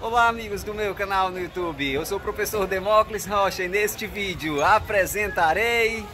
Olá amigos do meu canal no YouTube, eu sou o professor Demócles Rocha e neste vídeo apresentarei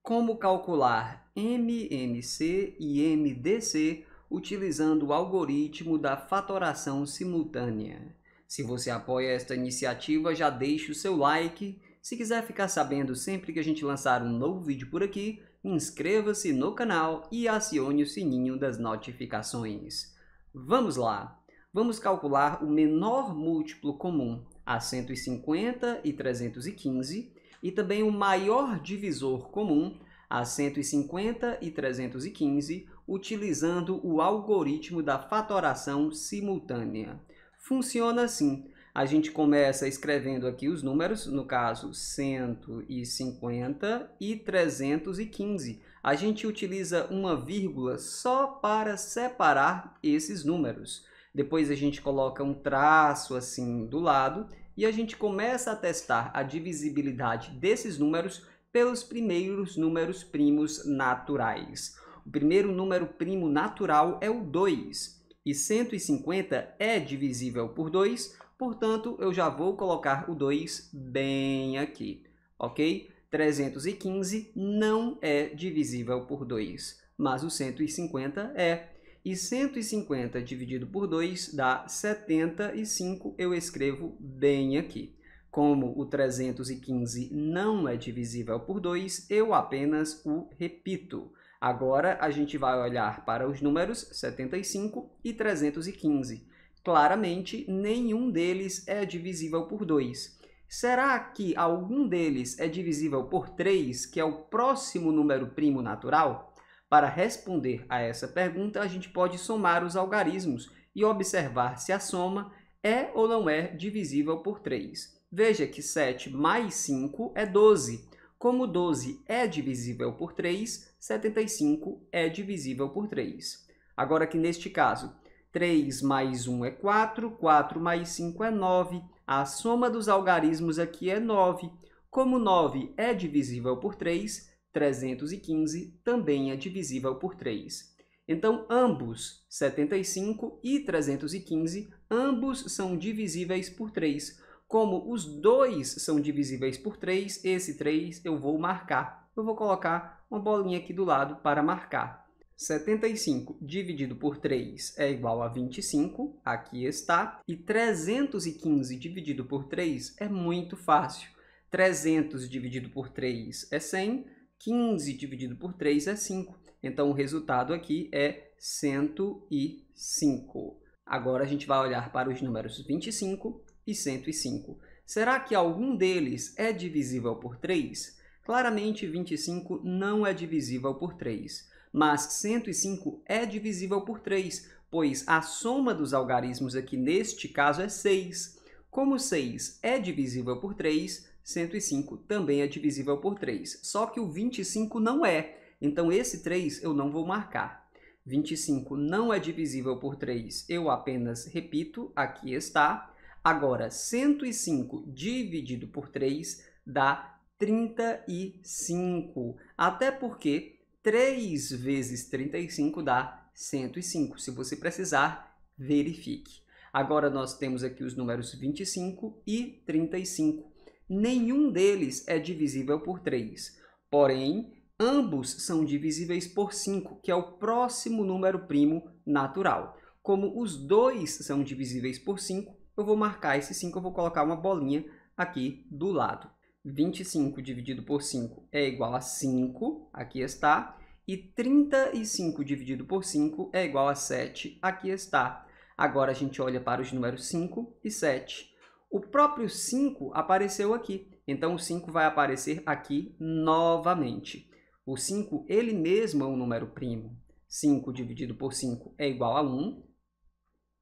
como calcular MMC e MDC utilizando o algoritmo da fatoração simultânea. Se você apoia esta iniciativa, já deixe o seu like. Se quiser ficar sabendo sempre que a gente lançar um novo vídeo por aqui, inscreva-se no canal e acione o sininho das notificações. Vamos lá! vamos calcular o menor múltiplo comum a 150 e 315 e também o maior divisor comum a 150 e 315 utilizando o algoritmo da fatoração simultânea. Funciona assim. A gente começa escrevendo aqui os números, no caso 150 e 315. A gente utiliza uma vírgula só para separar esses números. Depois a gente coloca um traço assim do lado e a gente começa a testar a divisibilidade desses números pelos primeiros números primos naturais. O primeiro número primo natural é o 2, e 150 é divisível por 2, portanto, eu já vou colocar o 2 bem aqui, ok? 315 não é divisível por 2, mas o 150 é. E 150 dividido por 2 dá 75, eu escrevo bem aqui. Como o 315 não é divisível por 2, eu apenas o repito. Agora a gente vai olhar para os números 75 e 315. Claramente, nenhum deles é divisível por 2. Será que algum deles é divisível por 3, que é o próximo número primo natural? Para responder a essa pergunta, a gente pode somar os algarismos e observar se a soma é ou não é divisível por 3. Veja que 7 mais 5 é 12. Como 12 é divisível por 3, 75 é divisível por 3. Agora que neste caso, 3 mais 1 é 4, 4 mais 5 é 9. A soma dos algarismos aqui é 9. Como 9 é divisível por 3, 315 também é divisível por 3. Então, ambos, 75 e 315, ambos são divisíveis por 3. Como os dois são divisíveis por 3, esse 3 eu vou marcar. Eu vou colocar uma bolinha aqui do lado para marcar. 75 dividido por 3 é igual a 25, aqui está. E 315 dividido por 3 é muito fácil. 300 dividido por 3 é 100, 15 dividido por 3 é 5. Então, o resultado aqui é 105. Agora, a gente vai olhar para os números 25 e 105. Será que algum deles é divisível por 3? Claramente, 25 não é divisível por 3, mas 105 é divisível por 3, pois a soma dos algarismos aqui neste caso é 6. Como 6 é divisível por 3, 105 também é divisível por 3, só que o 25 não é, então esse 3 eu não vou marcar. 25 não é divisível por 3, eu apenas repito, aqui está. Agora, 105 dividido por 3 dá 35, até porque 3 vezes 35 dá 105. Se você precisar, verifique. Agora, nós temos aqui os números 25 e 35. Nenhum deles é divisível por 3. Porém, ambos são divisíveis por 5, que é o próximo número primo natural. Como os dois são divisíveis por 5, eu vou marcar esse 5, eu vou colocar uma bolinha aqui do lado. 25 dividido por 5 é igual a 5, aqui está. E 35 dividido por 5 é igual a 7, aqui está. Agora a gente olha para os números 5 e 7. O próprio 5 apareceu aqui, então o 5 vai aparecer aqui novamente. O 5, ele mesmo é um número primo. 5 dividido por 5 é igual a 1.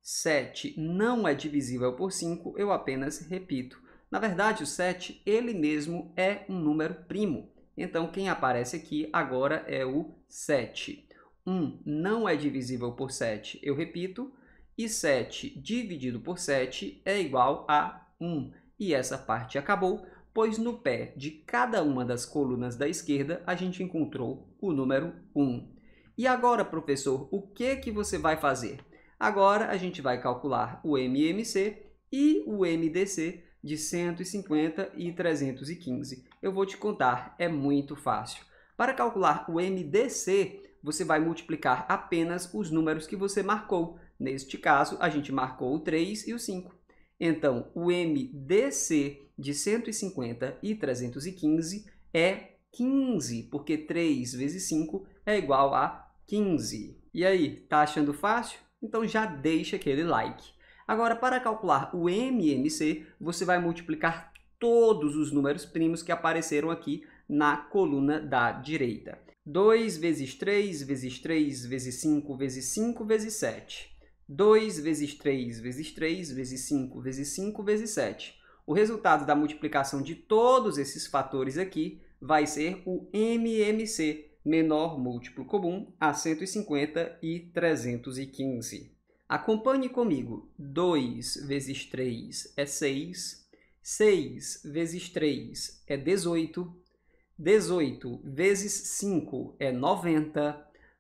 7 não é divisível por 5, eu apenas repito. Na verdade, o 7, ele mesmo é um número primo. Então, quem aparece aqui agora é o 7. 1 não é divisível por 7, eu repito. E 7 dividido por 7 é igual a 1 e essa parte acabou, pois no pé de cada uma das colunas da esquerda a gente encontrou o número 1. E agora, professor, o que, que você vai fazer? Agora a gente vai calcular o MMC e o MDC de 150 e 315. Eu vou te contar, é muito fácil. Para calcular o MDC, você vai multiplicar apenas os números que você marcou. Neste caso, a gente marcou o 3 e o 5. Então, o MDC de 150 e 315 é 15, porque 3 vezes 5 é igual a 15. E aí, tá achando fácil? Então já deixa aquele like. Agora, para calcular o MMC, você vai multiplicar todos os números primos que apareceram aqui na coluna da direita. 2 vezes 3 vezes 3 vezes 5 vezes 5 vezes 7. 2 vezes 3 vezes 3 vezes 5 vezes 5 vezes 7. O resultado da multiplicação de todos esses fatores aqui vai ser o MMC, menor múltiplo comum a 150 e 315. Acompanhe comigo. 2 vezes 3 é 6, 6 vezes 3 é 18, 18 vezes 5 é 90,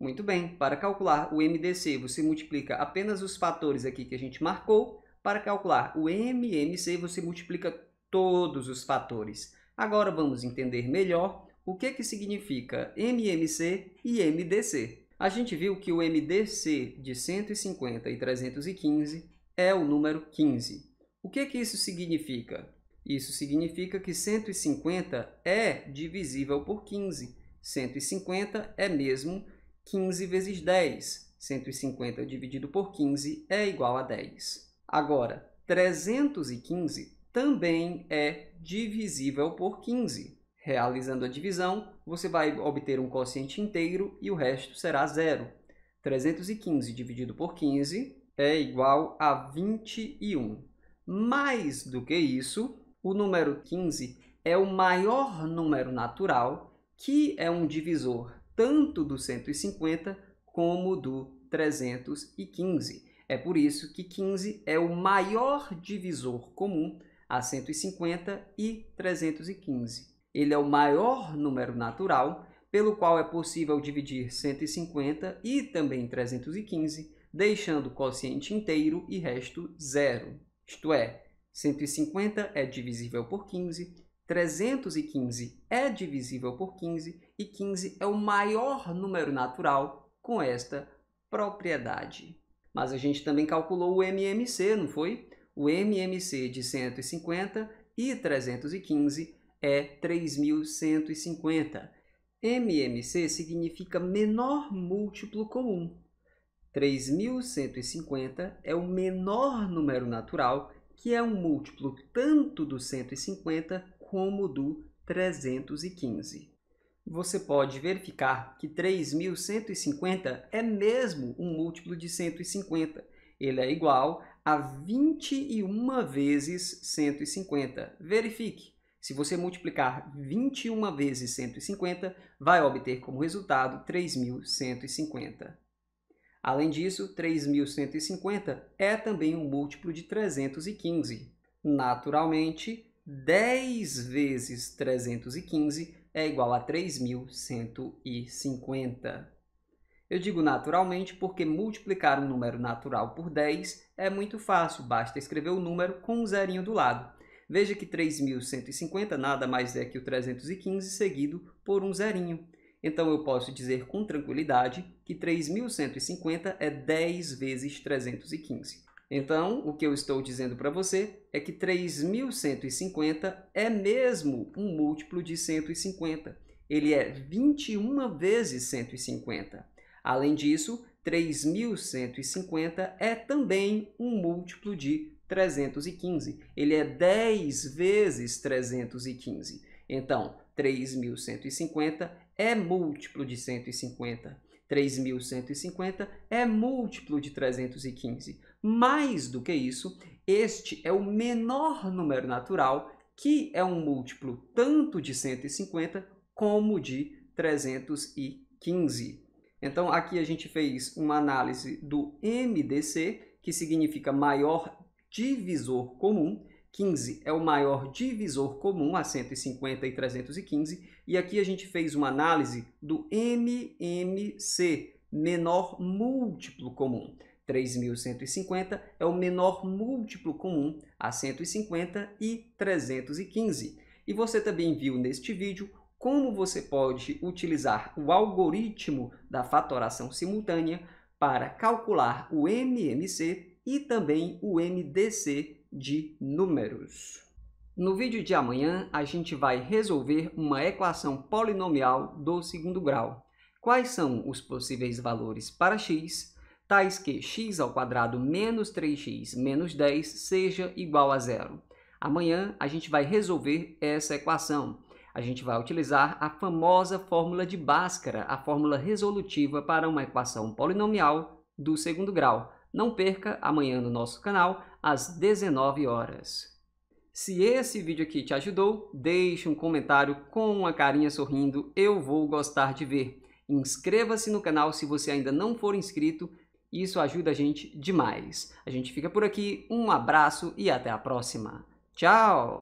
Muito bem, para calcular o MDC, você multiplica apenas os fatores aqui que a gente marcou. Para calcular o MMC, você multiplica todos os fatores. Agora vamos entender melhor o que, que significa MMC e MDC. A gente viu que o MDC de 150 e 315 é o número 15. O que, que isso significa? Isso significa que 150 é divisível por 15. 150 é mesmo 15 vezes 10, 150 dividido por 15 é igual a 10. Agora, 315 também é divisível por 15. Realizando a divisão, você vai obter um quociente inteiro e o resto será zero. 315 dividido por 15 é igual a 21. Mais do que isso, o número 15 é o maior número natural que é um divisor tanto do 150 como do 315. É por isso que 15 é o maior divisor comum a 150 e 315. Ele é o maior número natural pelo qual é possível dividir 150 e também 315, deixando o quociente inteiro e resto zero. Isto é, 150 é divisível por 15, 315 é divisível por 15 e 15 é o maior número natural com esta propriedade. Mas a gente também calculou o MMC, não foi? O MMC de 150 e 315 é 3.150. MMC significa menor múltiplo comum. 3.150 é o menor número natural, que é um múltiplo tanto do 150 como do 315 você pode verificar que 3.150 é mesmo um múltiplo de 150. Ele é igual a 21 vezes 150. Verifique. Se você multiplicar 21 vezes 150, vai obter como resultado 3.150. Além disso, 3.150 é também um múltiplo de 315. Naturalmente, 10 vezes 315 é igual a 3.150. Eu digo naturalmente porque multiplicar um número natural por 10 é muito fácil, basta escrever o número com um zerinho do lado. Veja que 3.150 nada mais é que o 315 seguido por um zerinho. Então eu posso dizer com tranquilidade que 3.150 é 10 vezes 315. Então, o que eu estou dizendo para você é que 3.150 é mesmo um múltiplo de 150. Ele é 21 vezes 150. Além disso, 3.150 é também um múltiplo de 315. Ele é 10 vezes 315. Então, 3.150 é múltiplo de 150. 3.150 é múltiplo de 315. Mais do que isso, este é o menor número natural, que é um múltiplo tanto de 150 como de 315. Então, aqui a gente fez uma análise do MDC, que significa maior divisor comum. 15 é o maior divisor comum, a 150 e 315. E aqui a gente fez uma análise do MMC, menor múltiplo comum. 3150 é o menor múltiplo comum a 150 e 315. E você também viu neste vídeo como você pode utilizar o algoritmo da fatoração simultânea para calcular o MMC e também o MDC de números. No vídeo de amanhã, a gente vai resolver uma equação polinomial do segundo grau. Quais são os possíveis valores para x, tais que x ao quadrado menos 3x menos 10 seja igual a zero. Amanhã a gente vai resolver essa equação. A gente vai utilizar a famosa fórmula de Bhaskara, a fórmula resolutiva para uma equação polinomial do segundo grau. Não perca amanhã no nosso canal às 19 horas. Se esse vídeo aqui te ajudou, deixe um comentário com uma carinha sorrindo, eu vou gostar de ver. Inscreva-se no canal se você ainda não for inscrito, isso ajuda a gente demais. A gente fica por aqui, um abraço e até a próxima. Tchau!